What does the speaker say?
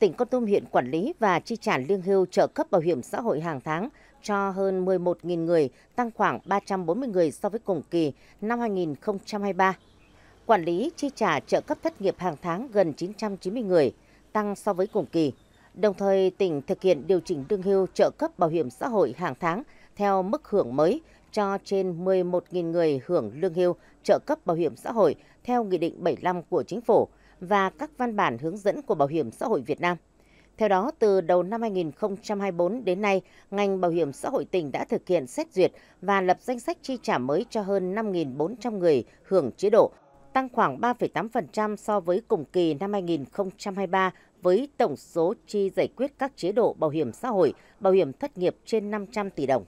tỉnh Con Tum hiện quản lý và chi trả lương hưu trợ cấp bảo hiểm xã hội hàng tháng cho hơn 11.000 người, tăng khoảng 340 người so với cùng kỳ năm 2023. Quản lý chi trả trợ cấp thất nghiệp hàng tháng gần 990 người, tăng so với cùng kỳ. Đồng thời, tỉnh thực hiện điều chỉnh lương hưu trợ cấp bảo hiểm xã hội hàng tháng theo mức hưởng mới cho trên 11.000 người hưởng lương hưu trợ cấp bảo hiểm xã hội theo Nghị định 75 của Chính phủ – và các văn bản hướng dẫn của Bảo hiểm xã hội Việt Nam. Theo đó, từ đầu năm 2024 đến nay, ngành Bảo hiểm xã hội tỉnh đã thực hiện xét duyệt và lập danh sách chi trả mới cho hơn 5.400 người hưởng chế độ, tăng khoảng 3,8% so với cùng kỳ năm 2023 với tổng số chi giải quyết các chế độ bảo hiểm xã hội, bảo hiểm thất nghiệp trên 500 tỷ đồng.